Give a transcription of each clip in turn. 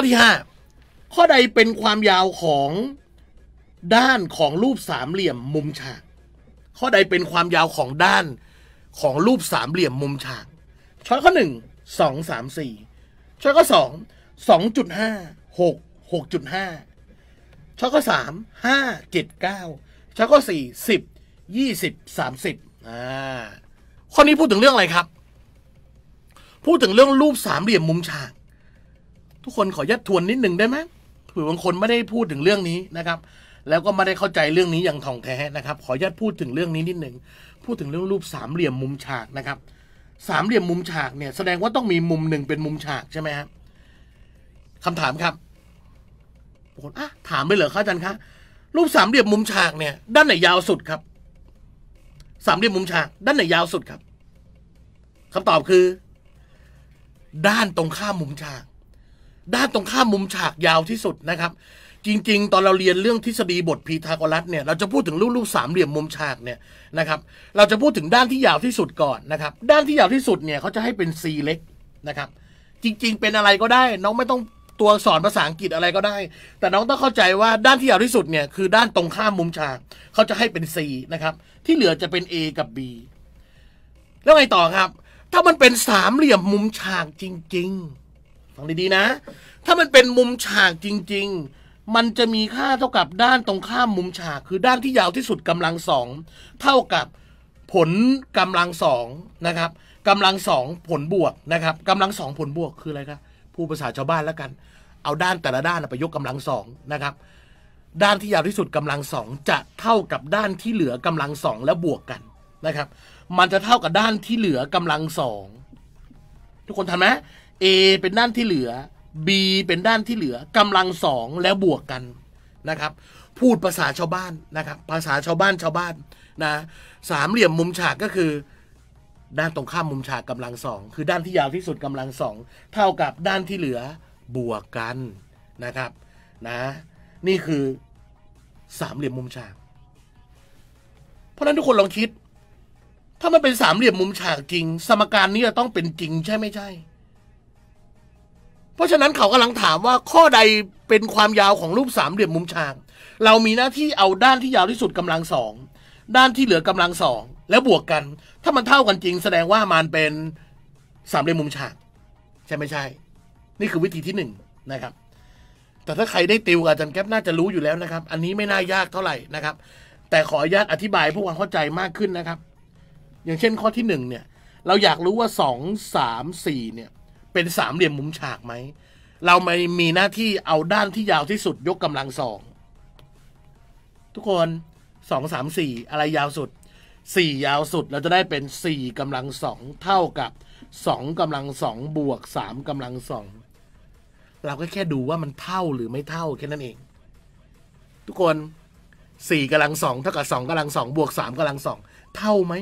ข้อที่ห้าข้อใดเป็นความยาวของด้านของรูปสามเหลี่ยมมุมฉาก ข้อใดเป็นความยาวของด้านของรูปสามเหลี่ยมมุมฉากช้อยข้อหนึ่งงสสอามสี่ช้อยข้อจุดห้าช้อยข้อเก้าช้อยข้อสสสีี่่ิิบยบสามสิบอ่าข้อนี้พูดถึงเรื่องอะไรครับ พูดถึงเรื่องรูปสามเหลี่ยมมุมฉากทุกคนขอยัดทวนนิดหนึ่งได้ไหมเผื่อบางคนไม่ได้พูดถึงเรื่องนี้นะครับ แล้วก็ไม่ได้เข้าใจเรื่องนี้อย่างท่องแท้นะครับ ขอยัดพูดถึงเรื่องนี้นิดหนึ่ง พูดถึงเรื่องรูปสามเหลี่ยมมุมฉากนะครับ สามเหลี่ยมมุมฉากเนี่ย แสดงว่าต้องมีมุมหนึ่งเป็นมุมฉากใช่ไหมครับคำถามครับคนอ่ะถามไปเหรอครับอาจารย์คะ รูปสามเหลี่ยมมุมฉากเนี่ยด้านไหนยาวสุดครับ สามเหลี่ยมมุมฉาก ด้านไหนยาวสุดครับ คำตอบคือ ด้านตรงข้ามมุมฉากด้านตรงข้าม มุมฉากยาวที่สุดนะครับ จริงๆ ตอนเราเรียนเรื่องทฤษฎีบทพีทาโกรัสเนี่ยเราจะพูดถึงรูปรูปสามเหลี่ยมมุมฉากเนี่ยนะครับเราจะพูดถึงด้านที่ยาวที่สุดก่อนนะครับ ด้านที่ยาวที่สุดเนี่ยเขาจะให้เป็น C เล็กนะครับจริงๆเป็นอะไรก็ได้ น้องไม่ต้องตัวสอนภาษาอังกฤษอะไรก็ได้ แต่น้องต้องเข้าใจว่าด้านที่ยาวที่สุดเนี่ยคือด้านตรงข้ามมุมฉากเขาจะให้เป็น C นะครับที่เหลือจะเป็น A กับ B แล้วไงต่อครับ ถ้ามันเป็นสามเหลี่ยมมุมฉากจริงๆฟังดีๆนะ ถ้ามันเป็นมุมฉากจริง ๆ มันจะมีค่าเท่ากับด้านตรงข้ามมุมฉาก คือ ด้านที่ยาวที่สุดกำลังสองเท่ากับผลกำลังสองนะครับกำลังสองผลบวกนะครับกำลังสองผลบวกคืออะไรครับ ผู้ภาษาชาวบ้านแล้วกัน เอาด้านแต่ละด้านไปยกกำลังสองนะครับ ด้านที่ยาวที่สุดกำลังสองจะเท่ากับด้านที่เหลือกำลังสองแล้วบวกกันนะครับ มันจะเท่ากับด้านที่เหลือกำลังสองทุกคนทันไหม A เป็นด้านที่เหลือ B เป็นด้านที่เหลือกำลังสองแล้วบวกกันนะครับพูดภาษาชาวบ้านนะครับภาษาชาวบ้านชาวบ้านนะสามเหลี่ยมมุมฉากก็คือ ด้านตรงข้ามมุมฉากกำลังสอง คือด้านที่ยาวที่สุดกำลังสอง เท่ากับด้านที่เหลือบวกกันนะครับนะนี่คือสามเหลี่ยมมุมฉาก เพราะนั้นทุกคนลองคิด ถ้ามันเป็นสามเหลี่ยมมุมฉากจริง สมการนี้จะต้องเป็นจริงใช่ไม่ใช่เพราะฉะนั้นเขากำลังถามว่าข้อใดเป็นความยาวของรูปสามเหลี่ยมมุมฉาก เรามีหน้าที่เอาด้านที่ยาวที่สุดกำลังสองด้านที่เหลือกำลังสองแล้วบวกกัน ถ้ามันเท่ากันจริง แสดงว่ามันเป็นสามเหลี่ยมมุมฉาก ใช่ไม่ใช่ นี่คือวิธีที่หนึ่งนะครับแต่ถ้าใครได้ติวอาจารย์แก๊ปน่าจะรู้อยู่แล้วนะครับ อันนี้ไม่น่ายากเท่าไหร่นะครับ แต่ขออนุญาตอธิบายผู้วามเข้าใจมากขึ้นนะครับ อย่างเช่นข้อที่หนึ่งเนี่ยเราอยากรู้ว่าสองสามสี่เนี่ยเป็นสามเหลี่ยมมุมฉากไหม เราไม่มีหน้าที่เอาด้านที่ยาวที่สุด ยกกำลังสอง ทุกคนสองสามสี่อะไรยาวสุดสี่ยาวสุด เราจะได้เป็นสี่กำลังสองเท่ากับสองกำลังสองบวกสามกำลังสอง เราก็แค่ดูว่ามันเท่าหรือไม่เท่าแค่นั้นเอง ทุกคนสี่กำลังสองเท่ากับสองกำลังสองบวกสามกำลังสอง เท่าไหม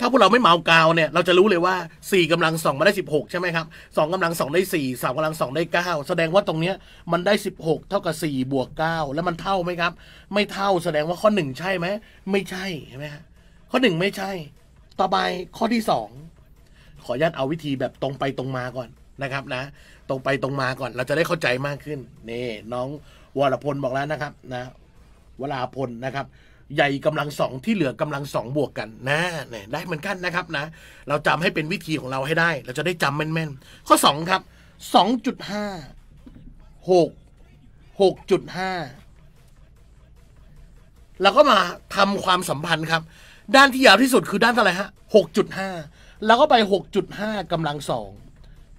ถ้าพวกเราไม่เมากาวเนี่ยเราจะรู้เลยว่า4กำลัง2มาได้ 16ใช่ไหมครับ2กำลัง2ได้ 4 3กำลัง2ได้ 9 แสดงว่าตรงเนี้ยมันได้ 16 เท่ากับ4บวก9แล้วมันเท่าไหมครับ ไม่เท่าแสดงว่าข้อ 1 ใช่ไหม ไม่ใช่ใช่ไหมฮะข้อ 1 ไม่ใช่ ต่อไปข้อที่ 2 ขออนุญาตเอาวิธีแบบตรงไปตรงมาก่อนนะครับนะ ตรงไปตรงมาก่อน เราจะได้เข้าใจมากขึ้นนี่น้องวรพลบอกแล้วนะครับนะวราพลนะครับใหญ่กำลังสองที่เหลือกำลังสองบวกกันนะเนี่ยได้เหมือนกันนะครับนะ เราจำให้เป็นวิธีของเราให้ได้ เราจะได้จำแม่นๆ ข้อ2ครับสองจุดห้าหกหกจุดห้าเราก็มาทำความสัมพันธ์ครับ ด้านที่ยาวที่สุดคือด้านเท่าไหร่ฮะหกจุดห้าแล้วก็ไปหกจุดห้ากำลังสอง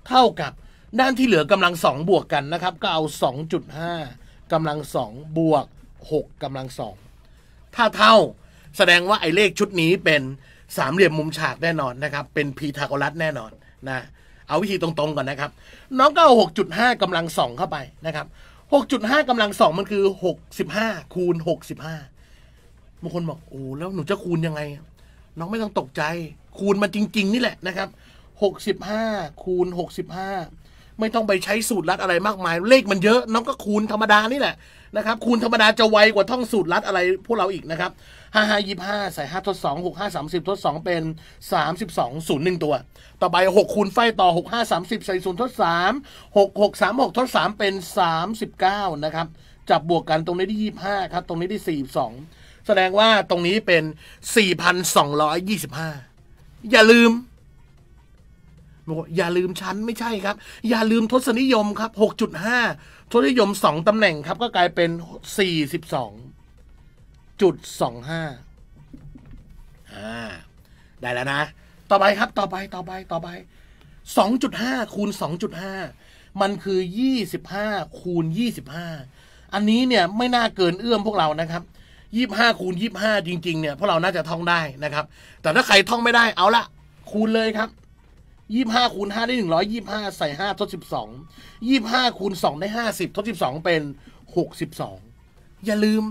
เท่ากับ ด้านที่เหลือกำลังสองบวกกันนะครับ ก็เอาสองจุดห้ากำลังสองบวกหกกำลังสองถ้าเท่าแสดงว่าไอ้เลขชุดนี้เป็น สามเหลี่ยมมุมฉากแน่นอนนะครับ เป็นพีทาโกรัสแน่นอนนะ เอาวิธีตรงๆก่อนนะครับ น้องก็เอาหหกจุด้ากำลังสองเข้าไปนะครับหหกจุด้ากำลังสองมันคือหหกสิบ้าคูณหกสิบห้าบางคนบอก โอ้ แล้วหนูจะคูณยังไง น้องไม่ต้องตกใจ คูณมันจริงๆนี่แหละนะครับหหกสิบ้าคูณหหกสิบ้าไม่ต้องไปใช้สูตรลัดอะไรมากมาย เลขมันเยอะ น้องก็คูณธรรมดานี่แหละนะครับคูณธรรมดาจะไวกว่าท่องสูตรลัดอะไร พวกเราอีกนะครับห้าห้ายี่ห้าใส่ห้าทดสองหกห้าสามสิบทดสองเป็นสามสิบสองศูนย์หนึ่งตัว ต่อไปหกคูณไฟต่อหกห้าสามสิบใส่ศูนย์ทดสามหกหกสามหกทดสามเป็นสามสิบเก้านะครับ จับบวกกันตรงนี้ที่ยี่ห้าครับ ตรงนี้ที่สี่สองแสดงว่าตรงนี้เป็นสี่พันสองร้อยยี่สิบห้าอย่าลืมบอกอย่าลืมชั้นไม่ใช่ครับ อย่าลืมทศนิยมครับ 6.5 ทศนิยม 2 ตำแหน่งครับ ก็กลายเป็น 42.25อ่าได้แล้วนะ ต่อไปครับต่อไปต่อไปต่อไป 2.5 คูณ 2.5 มันคือ 25 คูณ 25 อันนี้เนี่ยไม่น่าเกินเอื้อมพวกเรานะครับยี่ห้าคูณยี่ห้าจริงๆเนี่ยพวกเราน่าจะท่องได้นะครับ แต่ถ้าใครท่องไม่ได้เอาละคูณเลยครับยี่ห้าคูณห้าได้หนึ่งร้อยยี่ห้าใส่ห้าทดสิบสองยี่ห้าคูณสองได้ห้าสิบทดสิบสองเป็นหกสิบสองอย่าลืม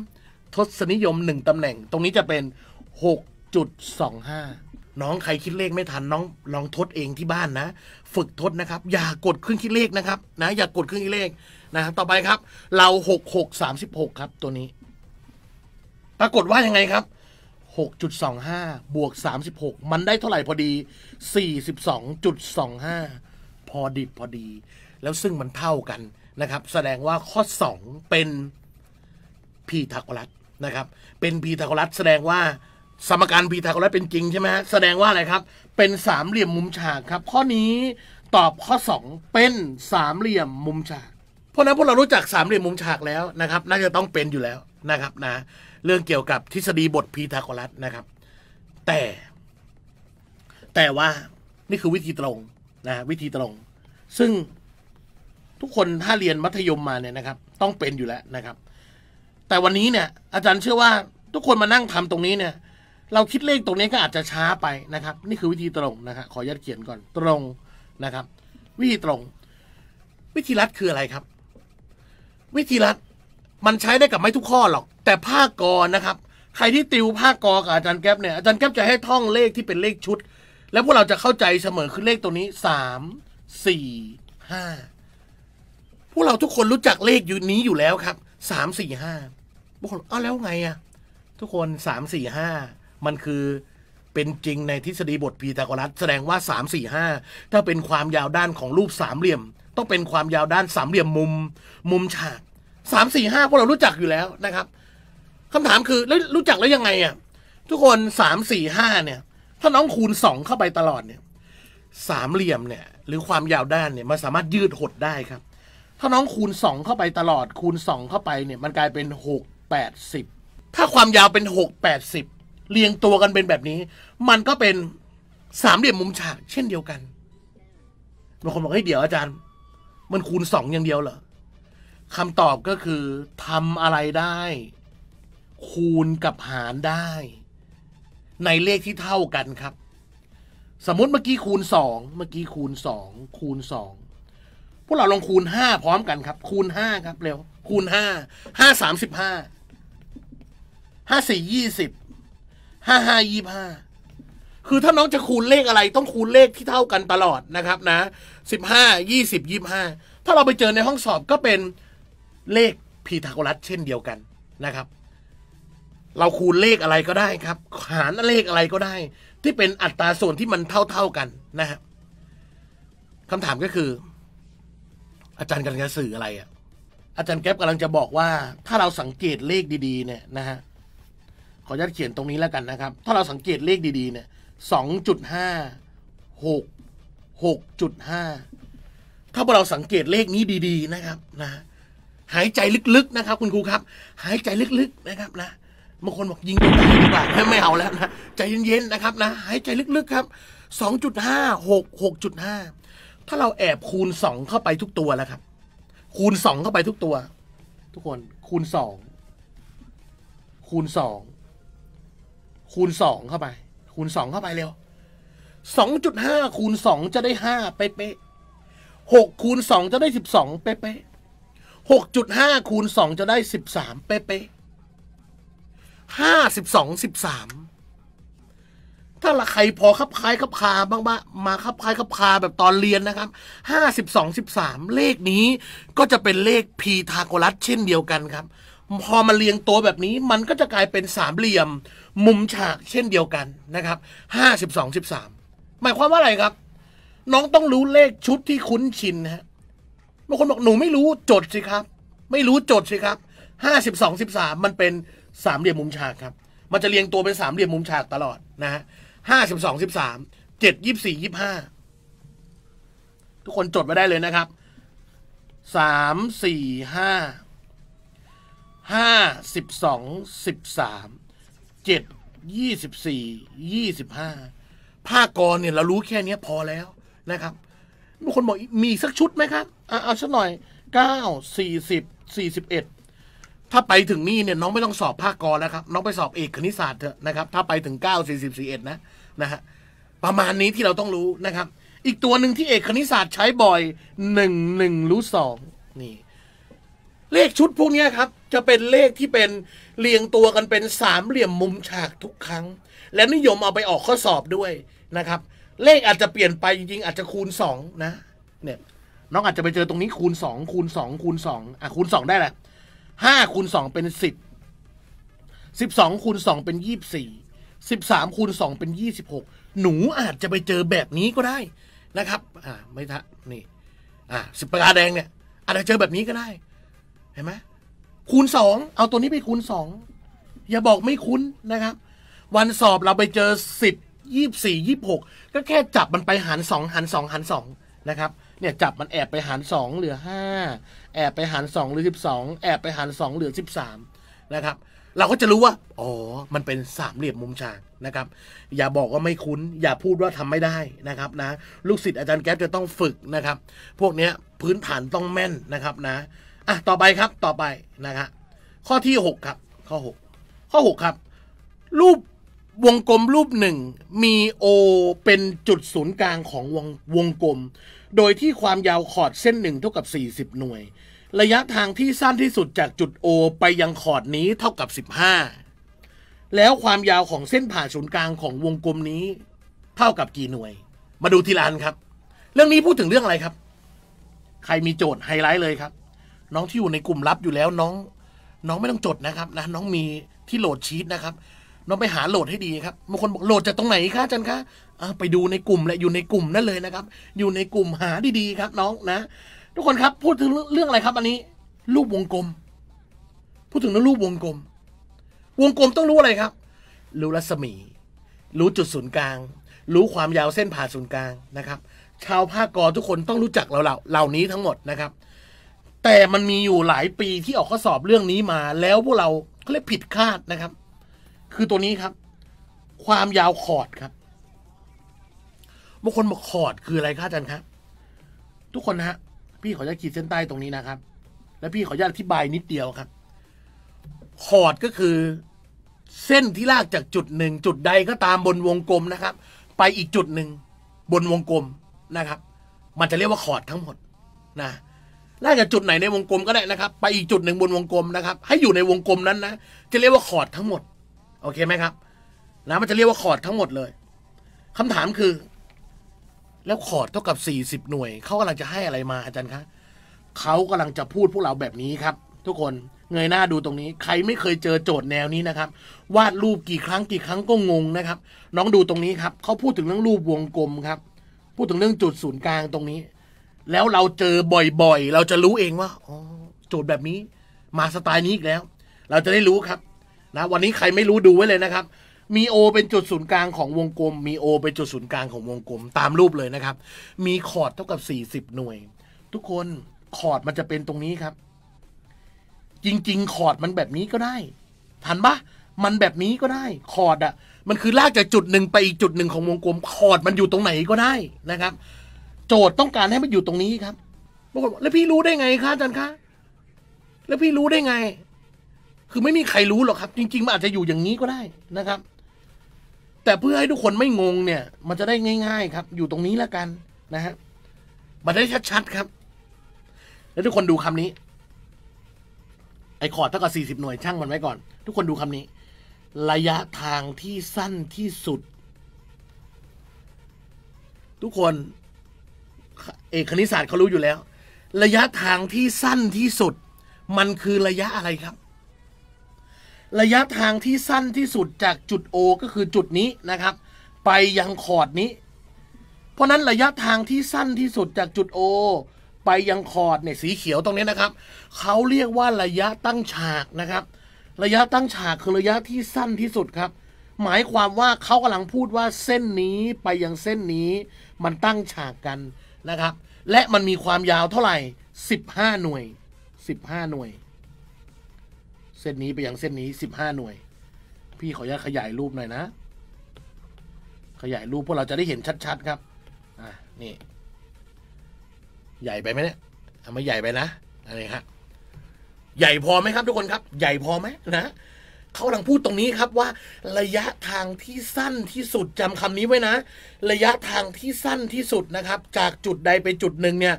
ทศนิยมหนึ่งตำแหน่ง ตรงนี้จะเป็นหกจุดสองห้าน้องใครคิดเลขไม่ทันน้องลองทดเองที่บ้านนะ ฝึกทดนะครับ อย่ากดเครื่องคิดเลขนะครับนะอย่ากดเครื่องคิดเลขนะต่อไปครับ เราหกหกสามสิบหกครับตัวนี้ ปรากฏว่ายังไงครับ6.25บวก36 มันได้เท่าไหร่พอดี 42.25 พอดิบพอดีแล้วซึ่งมันเท่ากันนะครับแสดงว่าข้อ2เป็นพีทาโกรัสนะครับเป็นพีทาโกรัสแสดงว่าสมการพีทาโกรัสเป็นจริงใช่ไหมฮะแสดงว่าอะไรครับเป็นสามเหลี่ยมมุมฉากครับข้อนี้ตอบข้อ2เป็นสามเหลี่ยมมุมฉากเพราะนั้นพวกเรารู้จักสามเหลี่ยมมุมฉากแล้วนะครับน่าจะต้องเป็นอยู่แล้วนะครับนะเรื่องเกี่ยวกับทฤษฎีบทพีทาโกรัสนะครับ แต่ แต่ว่านี่คือวิธีตรงนะวิธีตรง ซึ่งทุกคนถ้าเรียนมัธยมมาเนี่ยนะครับ ต้องเป็นอยู่แล้วนะครับ แต่วันนี้เนี่ยอาจารย์เชื่อว่าทุกคนมานั่งทำตรงนี้เนี่ยเราคิดเลขตรงนี้ก็อาจจะช้าไปนะครับ นี่คือวิธีตรงนะครับขอยัดเขียนก่อนตรงนะครับ วิธีตรง วิธีรัดคืออะไรครับ วิธีรัดมันใช้ได้กับไม่ทุกข้อหรอก แต่ภาคกอนะครับ ใครที่ติวภาคกอกับอาจารย์แก๊ปเนี่ยอาจารย์แก๊ปจะให้ท่องเลขที่เป็นเลขชุด แล้วพวกเราจะเข้าใจเสมอคือเลขตัวนี้สามสี่ห้าพวกเราทุกคนรู้จักเลขอยู่นี้อยู่แล้วครับสามสี่ห้าบางคนอ้าวแล้วไงอะทุกคนสามสี่ห้ามันคือเป็นจริงในทฤษฎีบทพีทาโกรัสแสดงว่าสามสี่ห้าถ้าเป็นความยาวด้านของรูปสามเหลี่ยม ต้องเป็นความยาวด้านสามเหลี่ยมมุมมุมฉากสามสี่ห้าพวกเรารู้จักอยู่แล้วนะครับ คำถามคือ แล้วรู้จักแล้วยังไงอ่ะทุกคนสามสี่ห้าเนี่ย ถ้าน้องคูณสองเข้าไปตลอดเนี่ย สามเหลี่ยมเนี่ย หรือความยาวด้านเนี่ยมันสามารถยืดหดได้ครับ ถ้าน้องคูณสองเข้าไปตลอดคูณสองเข้าไปเนี่ย มันกลายเป็นหกแปดสิบถ้าความยาวเป็นหกแปดสิบเรียงตัวกันเป็นแบบนี้ มันก็เป็นสามเหลี่ยมมุมฉากเช่นเดียวกันบางคนบอกเฮ้ยเดี๋ยวอาจารย์ มันคูณสองอย่างเดียวเหรอคำตอบก็คือทำอะไรได้ คูณกับหารได้ ในเลขที่เท่ากันครับ สมมติเมื่อกี้คูณสองเมื่อกี้คูณสองคูณสองพวกเราลองคูณห้าพร้อมกันครับ คูณห้าครับเร็วคูณห้าห้าสามสิบห้าห้าสี่ยี่สิบห้าห้ายี่ห้าคือถ้าน้องจะคูณเลขอะไรต้องคูณเลขที่เท่ากันตลอดนะครับนะสิบห้ายี่สิบยี่ห้าถ้าเราไปเจอในห้องสอบก็เป็นเลขพีทาโกรัสเช่นเดียวกันนะครับ เราคูณเลขอะไรก็ได้ครับหารเลขอะไรก็ได้ ที่เป็นอัตราส่วนที่มันเท่า ๆกันนะครับคำถามก็คือ อาจารย์กำลังจะสื่ออะไรอ่ะอาจารย์แก๊ปกำลังจะบอกว่า ถ้าเราสังเกตเลขดี ๆ เนี่ยนะฮะขออนุญาตเขียนตรงนี้แล้วกันนะครับ ถ้าเราสังเกตเลขดีๆเนี่ยสองจุดห้าหกหกจุดห้าถ้าเราสังเกตเลขนี้ดีๆ นะครับนะหายใจลึกๆนะครับ คุณครูครับ หายใจลึกๆ นะครับนะบางคนบอกยิงตัวตายดีกว่าไม่เอาแล้วนะใจเย็นๆ นะครับนะ หายใจลึกๆครับ 2.5 6 5 ถ้าเราแอบคูณ 2 เข้าไปทุกตัวแล้วครับ คูณ2เข้าไปทุกตัวทุกคนคูณ2คูณ2คูณ2เข้าไป คูณ2เข้าไปเร็ว2.5คูณ2จะได้ 5เป๊ะๆ6คูณ2จะได้12เป๊ะๆหกจุดห้าคูณสองจะได้สิบสามเป๊ะห้าสิบสองสิบสามถ้าละใครพอคับคล้ายคับคาบ้างบ้ามาคับคล้ายคับคาแบบตอนเรียนนะครับห้าสิบสองสิบสามเลขนี้ก็จะเป็นเลขพีทาโกรัสเช่นเดียวกันครับ พอมาเรียงตัวแบบนี้ มันก็จะกลายเป็นสามเหลี่ยม มุมฉากเช่นเดียวกันนะครับห้าสิบสองสิบสามหมายความว่าอะไรครับ น้องต้องรู้เลขชุดที่คุ้นชินฮะบางคนบอกหนูไม่รู้จดสิครับ ไม่รู้จดสิครับห้าสิบสองสิบสามมันเป็นสามเหลี่ยมมุมฉากครับ มันจะเรียงตัวเป็นสามเหลี่ยมมุมฉากตลอดนะฮะห้าสิบสองสิบสามเจ็ดยี่สี่ยี่ห้าทุกคนจดไว้ได้เลยนะครับสามสี่ห้าห้าสิบสองสิบสามเจ็ดยี่สิบสี่ยี่สิบห้าภาคกรเนี่ย เรารู้แค่นี้พอแล้วนะครับบางคนบอกมีสักชุดไหมครับอาเอาชันหน่อยเก้าสี่สิบสี่สิบเอ็ดถ้าไปถึงนี่เนี่ยน้องไม่ต้องสอบภาคกรแล้วครับ น้องไปสอบเอกคณิตศาสตร์เถอะนะครับถ้าไปถึงเก้าสี่สิบสี่เอ็ดนะนะฮะประมาณนี้ที่เราต้องรู้นะครับ อีกตัวหนึ่งที่เอกคณิตศาสตร์ใช้บ่อยหนึ่งหนึ่งรู้สองนี่เลขชุดพวกนี้ครับ จะเป็นเลขที่เป็นเรียงตัวกันเป็นสามเหลี่ยมมุมฉากทุกครั้ง และนิยมเอาไปออกข้อสอบด้วยนะครับ เลขอาจจะเปลี่ยนไปจริงๆอาจจะคูณสองนะเนี่ยน้องอาจจะไปเจอตรงนี้คูณสองคูณสองคูณสองอ่ะคูณสองได้แหละห้าคูณสองเป็นสิบสิบสองคูณสองเป็นยี่สิบสี่สิบสามคูณสองเป็นยี่สิบหกหนูอาจจะไปเจอแบบนี้ก็ได้นะครับอ่าไม่ทะนี่ อ่าสิบประกาแดงเนี่ยอาจจะเจอแบบนี้ก็ได้ เห็นไหมคูณสองเอาตัวนี้ไปคูณสองอย่าบอกไม่คุ้นนะครับ วันสอบเราไปเจอสิบยี่สี่ยี่หกก็แค่จับมันไปหารสองหารสองหารสองนะครับเนี่ยจับมันแอบไปหารสองเหลือห้าแอบไปหารสองเหลือสิบสองแอบไปหารสองเหลือสิบสามนะครับ เราก็จะรู้ว่า อ๋อ มันเป็นสามเหลี่ยมมุมฉากนะครับ อย่าบอกว่าไม่คุ้น อย่าพูดว่าทำไม่ได้นะครับนะ ลูกศิษย์อาจารย์แก๊ปจะต้องฝึก นะครับ พวกเนี้ยพื้นฐานต้องแม่นนะครับนะอ่ะต่อไปครับต่อไปนะครับ ข้อที่หกครับข้อหกข้อหกครับรูปวงกลมรูปหนึ่งมีโอเป็นจุดศูนย์กลางของวงวงกลมโดยที่ความยาวขอดเส้นหนึ่งเท่ากับ 40 หน่วยระยะทางที่สั้นที่สุดจากจุด O ไปยังขอดนี้เท่ากับ 15 แล้วความยาวของเส้นผ่าศูนย์กลางของวงกลมนี้เท่ากับกี่หน่วย มาดูทีละอันครับ เรื่องนี้พูดถึงเรื่องอะไรครับ ใครมีโจทย์ไฮไลท์เลยครับ น้องที่อยู่ในกลุ่มลับอยู่แล้วน้อง น้องไม่ต้องจดนะครับนะน้องมีที่โหลดชีตนะครับเราไปหาโหลดให้ดีครับ บางคนบอกโหลดจากตรงไหนคะจันคะไปดูในกลุ่มและอยู่ในกลุ่มนั่นเลยนะครับ อยู่ในกลุ่มหาดีๆครับ น้องนะทุกคนครับ พูดถึงเรื่องอะไรครับ อันนี้ รูปวงกลม พูดถึงเรื่องรูปวงกลม วงกลมต้องรู้อะไรครับ รู้รัศมี รู้จุดศูนย์กลาง รู้ความยาวเส้นผ่าศูนย์กลางนะครับ ชาวภาคกอทุกคนต้องรู้จักเราเหล่านี้ทั้งหมดนะครับ แต่มันมีอยู่หลายปีที่ออกข้อสอบเรื่องนี้มาแล้วพวกเราเขาเรียกผิดคาดนะครับคือตัวนี้ครับความยาวคอร์ดครับบางคนบอกคอร์ดคืออะไรครับอาจารย์ครับ ทุกคนนะฮะ พี่ขออนุญาตขีดเส้นใต้ตรงนี้นะครับ และพี่ขออนุญาตอธิบายนิดเดียวครับคอร์ดก็คือ เส้นที่ลากจากจุดหนึ่ง จุดใดก็ตามบนวงกลมนะครับ ไปอีกจุดหนึ่ง บนวงกลมนะครับ มันจะเรียกว่าคอร์ดทั้งหมด นะลากจากจุดไหนในวงกลมก็ได้นะครับ ไปอีกจุดหนึ่งบนวงกลมนะครับ ให้อยู่ในวงกลมนั้นนะจะเรียกว่าคอร์ดทั้งหมดโอเคไหมครับนะมันจะเรียกว่าคอร์ดทั้งหมดเลย คำถามคือ แล้วคอร์ดเท่ากับสี่สิบหน่วยเขากำลังจะให้อะไรมาอาจารย์คะ เขากำลังจะพูดพวกเราแบบนี้ครับ ทุกคนเงยหน้าดูตรงนี้ ใครไม่เคยเจอโจทย์แนวนี้นะครับ วาดรูปกี่ครั้งกี่ครั้งก็งงนะครับ น้องดูตรงนี้ครับเขาพูดถึงเรื่องรูปวงกลมครับ พูดถึงเรื่องจุดศูนย์กลางตรงนี้ แล้วเราเจอบ่อยๆเราจะรู้เองว่าอ๋อโจทย์แบบนี้ มาสไตล์นี้อีกแล้ว เราจะได้รู้ครับนะวันนี้ใครไม่รู้ดูไว้เลยนะครับ มีโอเป็นจุดศูนย์กลางของวงกลม มีโอเป็นจุดศูนย์กลางของวงกลมตามรูปเลยนะครับ มีคอร์ดเท่ากับ 40 หน่วย ทุกคนคอร์ดมันจะเป็นตรงนี้ครับ จริงๆคอร์ดมันแบบนี้ก็ได้ ทันปะมันแบบนี้ก็ได้คอร์ดอะมันคือลากจากจุดหนึ่งไปอีก จุดหนึ่งของวงกลมคอร์ดมันอยู่ตรงไหนก็ได้นะครับ โจทย์ต้องการให้มันอยู่ตรงนี้ครับบางคนแล้วพี่รู้ได้ไงคะอาจารย์คะ แล้วพี่รู้ได้ไงคือไม่มีใครรู้หรอกครับ จริง ๆ มันอาจจะอยู่อย่างนี้ก็ได้นะครับ แต่เพื่อให้ทุกคนไม่งงเนี่ย มันจะได้ง่าย ๆ ครับ อยู่ตรงนี้แล้วกันนะฮะมันได้ชัดๆ ครับ แล้วทุกคนดูคำนี้ ไอคอร์ดเท่ากับสี่สิบหน่วย ช่างมันไว้ก่อน ทุกคนดูคำนี้ ระยะทางที่สั้นที่สุด ทุกคนเอกคณิตศาสตร์เขารู้อยู่แล้ว ระยะทางที่สั้นที่สุด มันคือระยะอะไรครับระยะทางที่สั้นที่สุดจากจุด O ก็คือจุดนี้ นะครับ ไปยังขอดนี้ เพราะนั้นระยะทางที่สั้นที่สุดจากจุด O ไปยังขอดเนี่ยสีเขียวตรงนี้นะครับเขาเรียกว่าระยะตั้งฉากนะครับ ระยะตั้งฉากคือระยะที่สั้นที่สุดครับ หมายความว่าเขากำลังพูดว่าเส้นนี้ไปยังเส้นนี้ มันตั้งฉากกันนะครับและมันมีความยาวเท่าไหร่ 15 หน่วย 15หน่วยเส้นนี้ไปยังเส้นนี้สิบห้าหน่วย พี่ขออนุญาตขยายรูปหน่อยนะ ขยายรูปพวกเราจะได้เห็นชัดๆ ครับอ่านี่ ใหญ่ไปไหมเนี่ยทำไมใหญ่ไปนะอะไรฮะใหญ่พอไหมครับทุกคนครับ ใหญ่พอไหมนะเขากำลังพูดตรงนี้ครับว่า ระยะทางที่สั้นที่สุดจำคำนี้ไว้นะ ระยะทางที่สั้นที่สุดนะครับ จากจุดใดไปจุดหนึ่งเนี่ย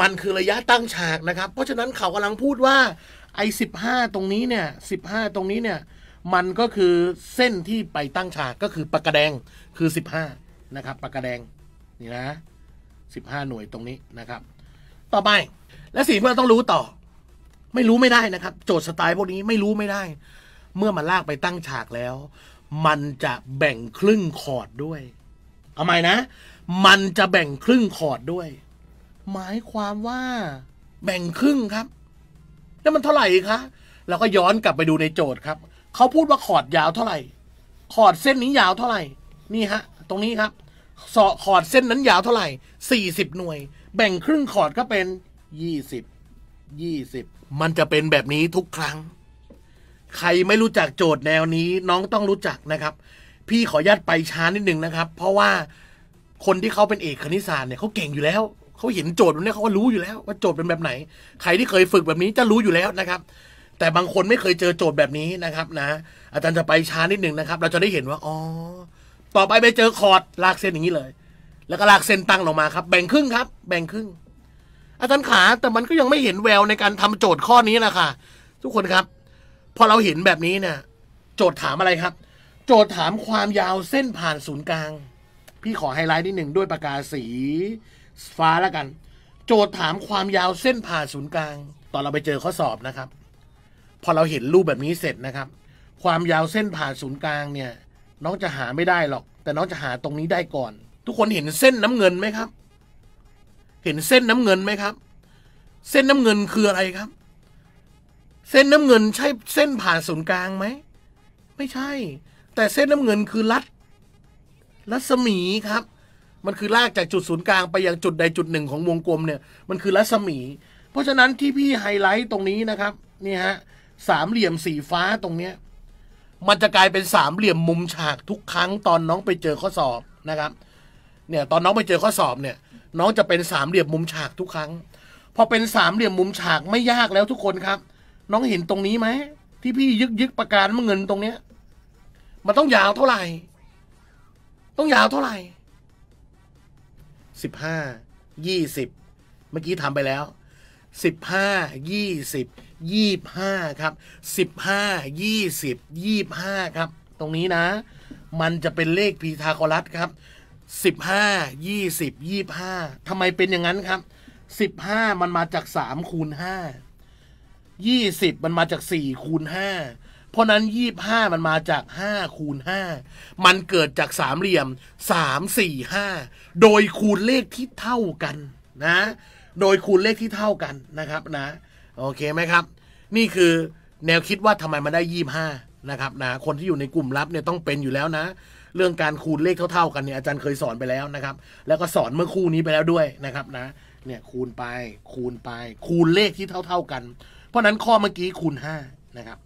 มันคือระยะตั้งฉากนะครับ เพราะฉะนั้นเขากำลังพูดว่าไอ้สิบห้าตรงนี้เนี่ยสิบห้าตรงนี้เนี่ย มันก็คือเส้นที่ไปตั้งฉากก็คือปากกระแดงคือสิบห้านะครับปากกระแดงนี่นะสิบห้าหน่วยตรงนี้นะครับ ต่อไปและสิ่งที่เราต้องรู้ต่อไม่รู้ไม่ได้นะครับ โจทย์สไตล์พวกนี้ไม่รู้ไม่ได้ เมื่อมันลากไปตั้งฉากแล้ว มันจะแบ่งครึ่งคอร์ดด้วยเอาใหม่นะ มันจะแบ่งครึ่งคอร์ดด้วย หมายความว่า แบ่งครึ่งครับนี่มันเท่าไหร่คะเราก็ย้อนกลับไปดูในโจทย์ครับ เขาพูดว่าขอดยาวเท่าไหร่ขอดเส้นนี้ยาวเท่าไหร่ นี่ฮะ ตรงนี้ครับสอขอดเส้นนั้นยาวเท่าไหร่สสี่ิบหน่วย แบ่งครึ่งขอดก็เป็นยยีี่สิบ่สิบ มันจะเป็นแบบนี้ทุกครั้ง ใครไม่รู้จักโจทย์แนวนี้น้องต้องรู้จักนะครับ พี่ขออนุญาตไปช้านิดนึงนะครับ เพราะว่าคนที่เขาเป็นเอกคณิตศาสตร์เนี่ยเขาเก่งอยู่แล้วเขาเห็นโจทย์แบบนี้เขาก็รู้อยู่แล้ว ว่าโจทย์เป็นแบบไหนใครที่เคยฝึกแบบนี้จะรู้อยู่แล้วนะครับ แต่บางคนไม่เคยเจอโจทย์แบบนี้นะครับ นะ อาจารย์จะไปช้านิดหนึ่งนะครับ เราจะได้เห็นว่าอ๋อต่อไปไปเจอคอร์ดลากเส้นอย่างนี้เลย แล้วก็ลากเส้นตั้งลงมาครับ แบ่งครึ่งครับ แบ่งครึ่ง อาจารย์ขาแต่มันก็ยังไม่เห็นแววในการทำโจทย์ข้อนี้นะคะทุกคนครับ พอเราเห็นแบบนี้เนี่ยโจทย์ถามอะไรครับ โจทย์ถามความยาวเส้นผ่านศูนย์กลาง พี่ขอไฮไลท์นิดหนึ่งด้วยปากกาสีฟ้าแล้วกันโจทย์ถามความยาวเส้นผ่าศูนย์กลาง ตอนเราไปเจอข้อสอบนะครับพอเราเห็นรูปแบบนี้เสร็จนะครับ ความยาวเส้นผ่าศูนย์กลางเนี่ย น้องจะหาไม่ได้หรอก แต่น้องจะหาตรงนี้ได้ก่อน ทุกคนเห็นเส้นน้ำเงินไหมครับ เห็นเส้นน้ำเงินไหมครับ เส้นน้ำเงินคืออะไรครับ เส้นน้ำเงินใช่เส้นผ่าศูนย์กลางไหม ไม่ใช่ แต่เส้นน้ำเงินคือรัดรัศมีครับมันคือลากจากจุดศูนย์กลางไปยังจุด ใด จุดหนึ่งของวงกลมเนี่ย มันคือรัศมี เพราะฉะนั้นที่พี่ไฮไลท์ตรงนี้นะครับนี่ฮะสามเหลี่ยมสีฟ้าตรงเนี้ย มันจะกลายเป็นสามเหลี่ยม มุมฉากทุกครั้งตอนน้องไปเจอข้อสอบนะครับ เนี่ยตอนน้องไปเจอข้อสอบเนี่ย น้องจะเป็นสามเหลี่ยม มุมฉากทุก ครั้งพอเป็นสามเหลี่ยม มุมฉากไม่ยากแล้วทุกคนครับ น้องเห็นตรงนี้ไหมที่พี่ยึกยึกประการเงินตรงเนี้ยมันต้องยาวเท่าไหร่ต้องยาวเท่าไหร่สิบห้ายี่สิบเมื่อกี้ทำไปแล้วสิบห้ายี่สิบยี่ห้าครับสิบห้ายี่สิบยี่ห้าครับตรงนี้นะ มันจะเป็นเลขพีทาโกรัสครับสิบห้ายี่สิบยี่ห้าทำไมเป็นอย่างนั้นครับสิบห้ามันมาจากสามคูณห้ายี่สิบมันมาจากสี่คูณห้าเพราะนั้นยี่บห้ามันมาจากห้าคูณห้ามันเกิดจากสามเหลี่ยมสามสี่ห้าโดยคูณเลขที่เท่ากันนะ โดยคูณเลขที่เท่ากันนะครับนะ โอเคไหมครับ นี่คือแนวคิดว่าทำไมมันได้ยี่บห้านะครับนะคนที่อยู่ในกลุ่มลับเนี่ยต้องเป็นอยู่แล้วนะ เรื่องการคูณเลขเท่าๆกันเนี่ยอาจารย์เคยสอนไปแล้วนะครับ แล้วก็สอนเมื่อคู่นี้ไปแล้วด้วยนะครับนะ เนี่ยคูณไปคูณไป คูณเลขที่เท่าๆกัน เพราะนั้นข้อเมื่อกี้คูณห้านะครับ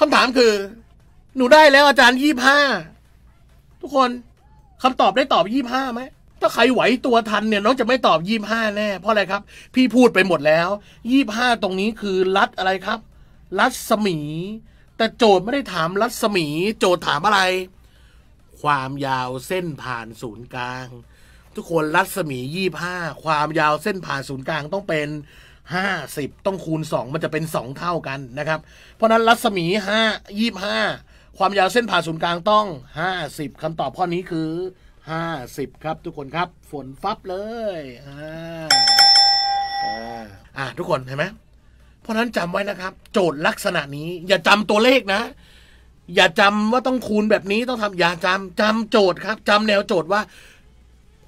คำถามคือ หนูได้แล้วอาจารย์ยี่ห้าทุกคนคำตอบได้ตอบยี่ห้าไหม ถ้าใครไหวตัวทันเนี่ย น้องจะไม่ตอบยี่ห้าแน่ เพราะอะไรครับ พี่พูดไปหมดแล้วยี่ห้าตรงนี้คือรัดอะไรครับ รัดสมี แต่โจทย์ไม่ได้ถามรัศมี โจทย์ถามอะไร ความยาวเส้นผ่านศูนย์กลาง ทุกคนรัศมียี่ห้าความยาวเส้นผ่านศูนย์กลางต้องเป็น50 ต้องคูณ 2 มันจะเป็น 2 เท่ากันนะครับ เพราะนั้นรัศมี5 25 ความยาวเส้นผ่าศูนย์กลางต้อง 50คำตอบข้อนี้คือ50ครับ ทุกคนครับ ฝนฟับเลยอ่าอ่าทุกคนเห็นไหมเพราะนั้นจำไว้นะครับ โจทย์ลักษณะนี้ อย่าจำตัวเลขนะ อย่าจำว่าต้องคูณแบบนี้ต้องทำอย่าจำจำโจทย์ครับจำแนวโจทย์ว่า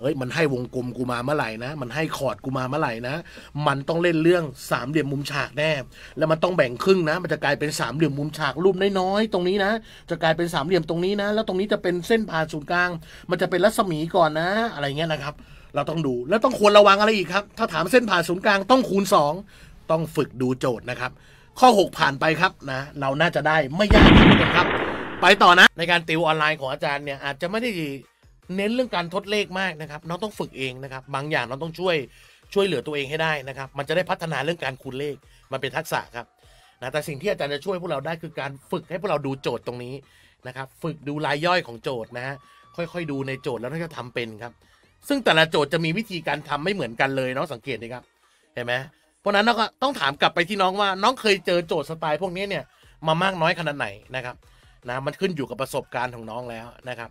เอ้ยมันให้วงกลมกูมาเมื่อไหร่นะ มันให้คอร์ดกูมาเมื่อไหร่นะ มันต้องเล่นเรื่องสามเหลี่ยมมุมฉากแน่แล้วมันต้องแบ่งครึ่งนะ มันจะกลายเป็นสามเหลี่ยมมุมฉากรูปน้อยๆตรงนี้นะ จะกลายเป็นสามเหลี่ยมตรงนี้นะ แล้วตรงนี้จะเป็นเส้นผ่าศูนย์กลาง มันจะเป็นรัศมีก่อนนะ อะไรเงี้ยนะครับ เราต้องดูแล้วต้องควรระวังอะไรอีกครับ ถ้าถามเส้นผ่าศูนย์กลางต้องคูณ2ต้องฝึกดูโจทย์นะครับ ข้อ 6 ผ่านไปครับนะ เราน่าจะได้ไม่ยากนะครับ ไปต่อนะ ในการติวออนไลน์ของอาจารย์เนี่ยอาจจะไม่ได้เน้นเรื่องการทดเลขมากนะครับ น้องต้องฝึกเองนะครับ บางอย่างน้องต้องช่วยช่วยเหลือตัวเองให้ได้นะครับ มันจะได้พัฒนาเรื่องการคูณเลขมันเป็นทักษะครับนะแต่สิ่งที่อาจารย์จะช่วยพวกเราได้คือการฝึกให้พวกเราดูโจทย์ตรงนี้นะครับ ฝึกดูรายย่อยของโจทย์นะฮะค่อยๆ ดูในโจทย์แล้วน่าจะทำเป็นครับ ซึ่งแต่ละโจทย์จะมีวิธีการทำไม่เหมือนกันเลย น้องสังเกตดีครับ เห็นไหมเพราะนั้นเราก็ต้องถามกลับไปที่น้องว่า น้องเคยเจอโจทย์สไตล์พวกนี้เนี่ยมามากน้อยขนาดไหนนะครับนะมันขึ้นอยู่กับประสบการณ์ของน้องแล้วนะครับ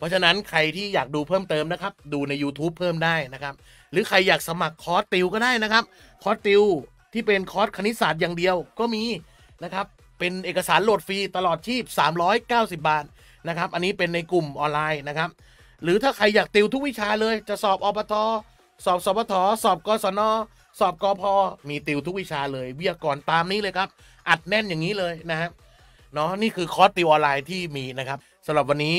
เพราะฉะนั้นใครที่อยากดูเพิ่มเติมนะครับ ดูใน YouTube เพิ่มได้นะครับ หรือใครอยากสมัครคอร์สติวก็ได้นะครับคอร์สติวที่เป็นคอร์สคณิตศาสตร์อย่างเดียวก็มีนะครับเป็นเอกสารโหลดฟรีตลอดชีพ 390 บาทนะครับอันนี้เป็นในกลุ่มออนไลน์นะครับ หรือถ้าใครอยากติวทุกวิชาเลยจะสอบอบทสอบสอบทสอบกศนสอบกอพอมีติวทุกวิชาเลยวีทย่กรตามนี้เลยครับ อัดแน่นอย่างนี้เลยนะฮะเนาะนี่คือคอร์สติวออนไลน์ที่มีนะครับสำหรับวันนี้